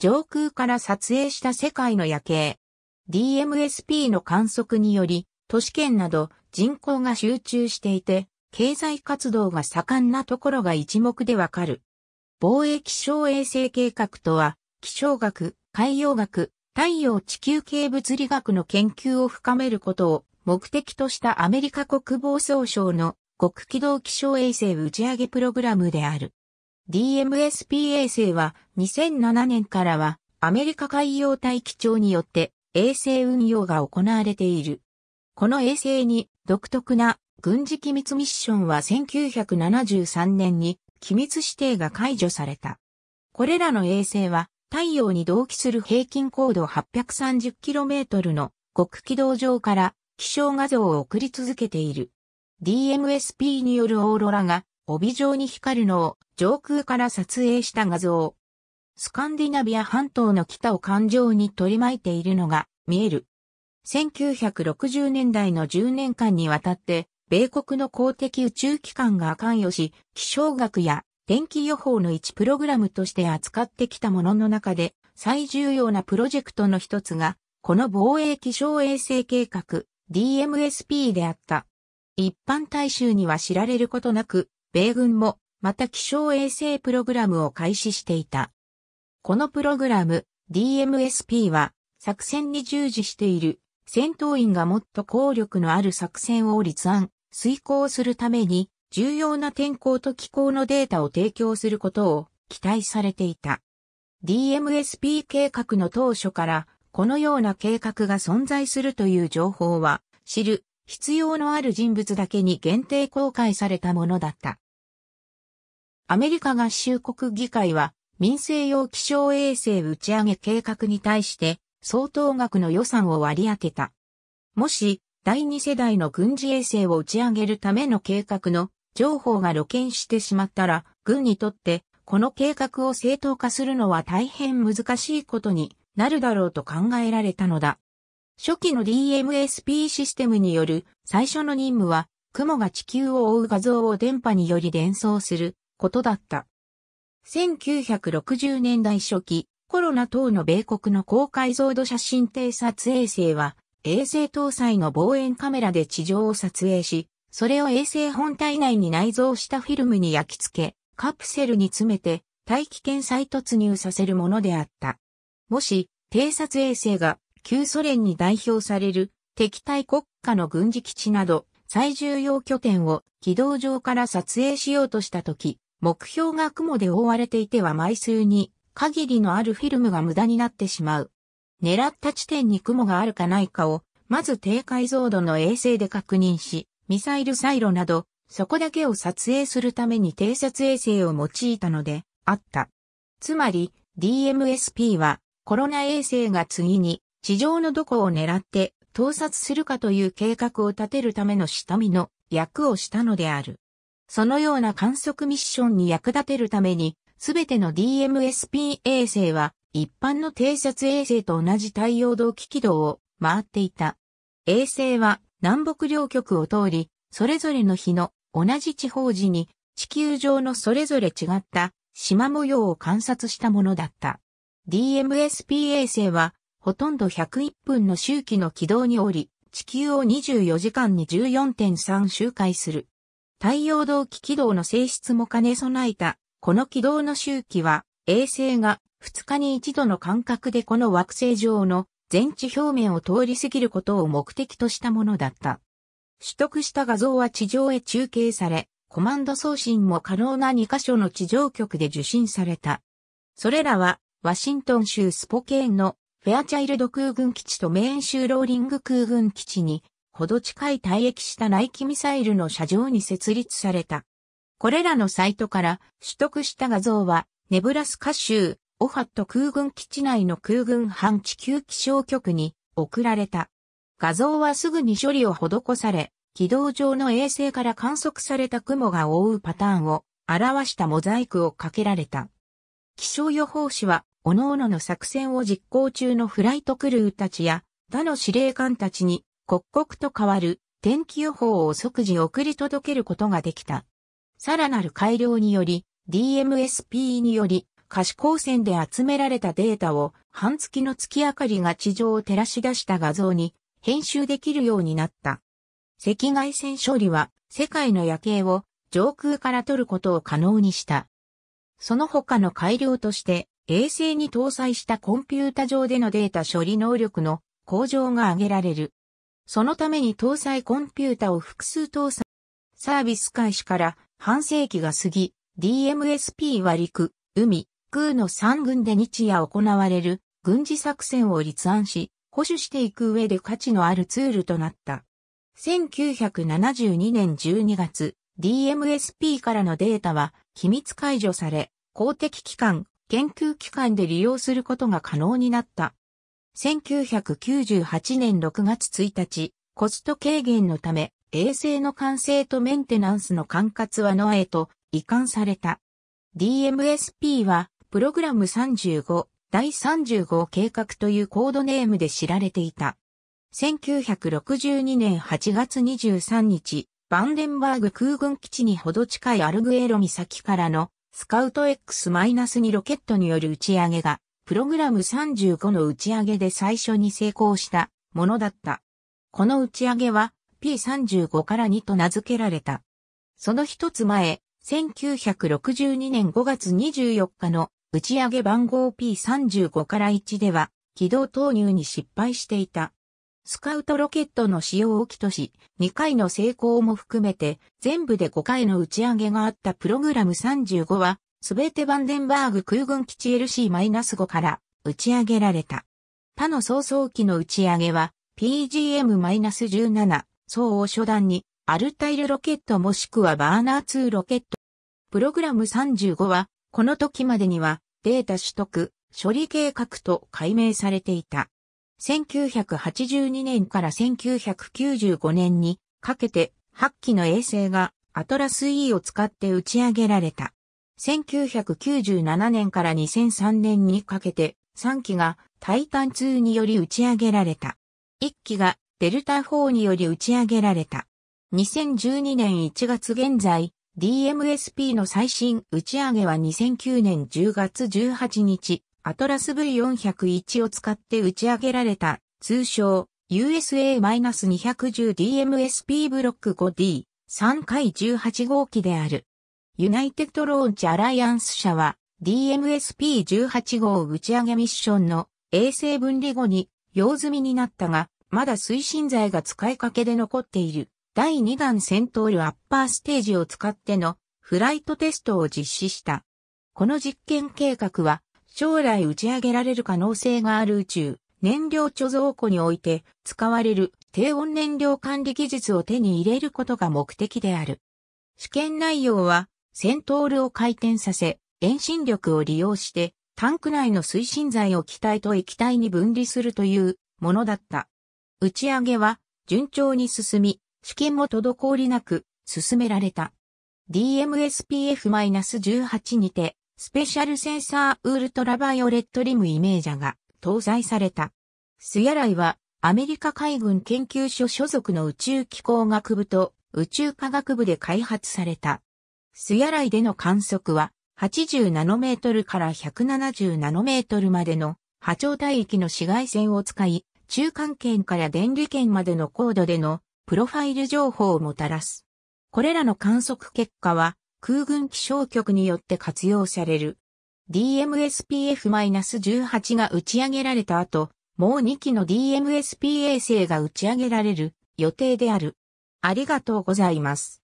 上空から撮影した世界の夜景。DMSP の観測により、都市圏など人口が集中していて、経済活動が盛んなところが一目でわかる。防衛気象衛星計画とは、気象学、海洋学、太陽地球系物理学の研究を深めることを目的としたアメリカ国防総省の極軌道気象衛星打ち上げプログラムである。DMSP 衛星は2007年からはアメリカ海洋大気庁によって衛星運用が行われている。この衛星に独特な軍事機密ミッションは1973年に機密指定が解除された。これらの衛星は太陽に同期する平均高度 830km の極軌道上から気象画像を送り続けている。DMSP によるオーロラが帯状に光るのを上空から撮影した画像。スカンディナビア半島の北を環状に取り巻いているのが見える。1960年代の10年間にわたって、米国の公的宇宙機関が関与し、気象学や天気予報の一プログラムとして扱ってきたものの中で、最重要なプロジェクトの一つが、この防衛気象衛星計画 DMSP であった。一般大衆には知られることなく、米軍も、また気象衛星プログラムを開始していた。このプログラム、DMSP は、作戦に従事している戦闘員がもっと効力のある作戦を立案、遂行するために、重要な天候と気候のデータを提供することを期待されていた。DMSP 計画の当初から、このような計画が存在するという情報は、知る必要のある人物だけに限定公開されたものだった。アメリカ合衆国議会は民生用気象衛星打ち上げ計画に対して相当額の予算を割り当てた。もし第二世代の軍事衛星を打ち上げるための計画の情報が露見してしまったら軍にとってこの計画を正当化するのは大変難しいことになるだろうと考えられたのだ。初期の DMSP システムによる最初の任務は雲が地球を覆う画像を電波により伝送することだった。1960年代初期、コロナ等の米国の高解像度写真偵察衛星は、衛星搭載の望遠カメラで地上を撮影し、それを衛星本体内に内蔵したフィルムに焼き付け、カプセルに詰めて大気圏再突入させるものであった。もし、偵察衛星が旧ソ連に代表される敵対国家の軍事基地など最重要拠点を軌道上から撮影しようとした時、目標が雲で覆われていては枚数に限りのあるフィルムが無駄になってしまう。狙った地点に雲があるかないかを、まず低解像度の衛星で確認し、ミサイルサイロなど、そこだけを撮影するために偵察衛星を用いたので、あった。つまり、DMSP は、コロナ衛星が次に、地上のどこを狙って、盗撮するかという計画を立てるための下見の役をしたのである。そのような観測ミッションに役立てるために、すべての DMSP 衛星は一般の偵察衛星と同じ太陽同期軌道を回っていた。衛星は南北両極を通り、それぞれの日の同じ地方時に地球上のそれぞれ違った島模様を観察したものだった。DMSP 衛星はほとんど101分の周期の軌道におり、地球を24時間に14.3周回する。太陽同期軌道の性質も兼ね備えた、この軌道の周期は、衛星が2日に1度の間隔でこの惑星上の全地表面を通り過ぎることを目的としたものだった。取得した画像は地上へ中継され、コマンド送信も可能な2カ所の地上局で受信された。それらは、ワシントン州スポケーンのフェアチャイルド空軍基地とメーン州ローリング空軍基地にほど近い退役したイキミサイルの射場に設立された。これらのサイトから取得した画像は、ネブラスカ州、オハット空軍基地内の空軍反地球気象局に送られた。画像はすぐに処理を施され、軌道上の衛星から観測された雲が覆うパターンを表したモザイクをかけられた。気象予報士は、各々の作戦を実行中のフライトクルーたちや、他の司令官たちに刻々と変わる天気予報を即時送り届けることができた。さらなる改良により、DMSP により可視光線で集められたデータを半月の月明かりが地上を照らし出した画像に編集できるようになった。赤外線処理は世界の夜景を上空から撮ることを可能にした。その他の改良として衛星に搭載したコンピュータ上でのデータ処理能力の向上が挙げられる。そのために搭載コンピュータを複数搭載。サービス開始から半世紀が過ぎ、DMSP は陸、海、空の三軍で日夜行われる軍事作戦を立案し、保守していく上で価値のあるツールとなった。1972年12月、DMSP からのデータは機密解除され、公的機関、研究機関で利用することが可能になった。1998年6月1日、コスト軽減のため、衛星の完成とメンテナンスの管轄はノアへと移管された。DMSP は、プログラム35、第35計画というコードネームで知られていた。1962年8月23日、バンデンバーグ空軍基地にほど近いアルグエロ岬からのスカウト X-2 ロケットによる打ち上げがプログラム35の打ち上げで最初に成功したものだった。この打ち上げは P35 から2と名付けられた。その一つ前、1962年5月24日の打ち上げ番号 P35 から1では軌道投入に失敗していた。スカウトロケットの使用を起とし、2回の成功も含めて全部で5回の打ち上げがあったプログラム35はすべてバンデンバーグ空軍基地 LC-5 から打ち上げられた。他の早々機の打ち上げは PGM-17 総を初段にアルタイルロケットもしくはバーナー2ロケット。プログラム35はこの時までにはデータ取得、処理計画と解明されていた。1982年から1995年にかけて8機の衛星がアトラス E を使って打ち上げられた。1997年から2003年にかけて3機がタイタン2により打ち上げられた。1機がデルタ4により打ち上げられた。2012年1月現在、DMSP の最新打ち上げは2009年10月18日、アトラス V401 を使って打ち上げられた、通称 USA-210DMSP ブロック 5D3 回18号機である。ユナイテッドローンチアライアンス社は DMSP18 号打ち上げミッションの衛星分離後に用済みになったが、まだ推進剤が使いかけで残っている第2弾戦闘ルアッパーステージを使ってのフライトテストを実施した。この実験計画は将来打ち上げられる可能性がある宇宙燃料貯蔵庫において使われる低温燃料管理技術を手に入れることが目的である。試験内容はトールを回転させ、遠心力を利用して、タンク内の推進剤を気体と液体に分離するというものだった。打ち上げは順調に進み、試験も滞りなく進められた。DMSPF-18 にて、スペシャルセンサーウルトラバイオレットリムイメージャが搭載された。スヤライはアメリカ海軍研究所所属の宇宙機構学部と宇宙科学部で開発された。須やらいでの観測は、80ナノメートルから170ナノメートルまでの波長帯域の紫外線を使い、中間圏から電離圏までの高度でのプロファイル情報をもたらす。これらの観測結果は、空軍気象局によって活用される。DMSPF-18 が打ち上げられた後、もう2機の DMSP 衛星が打ち上げられる予定である。ありがとうございます。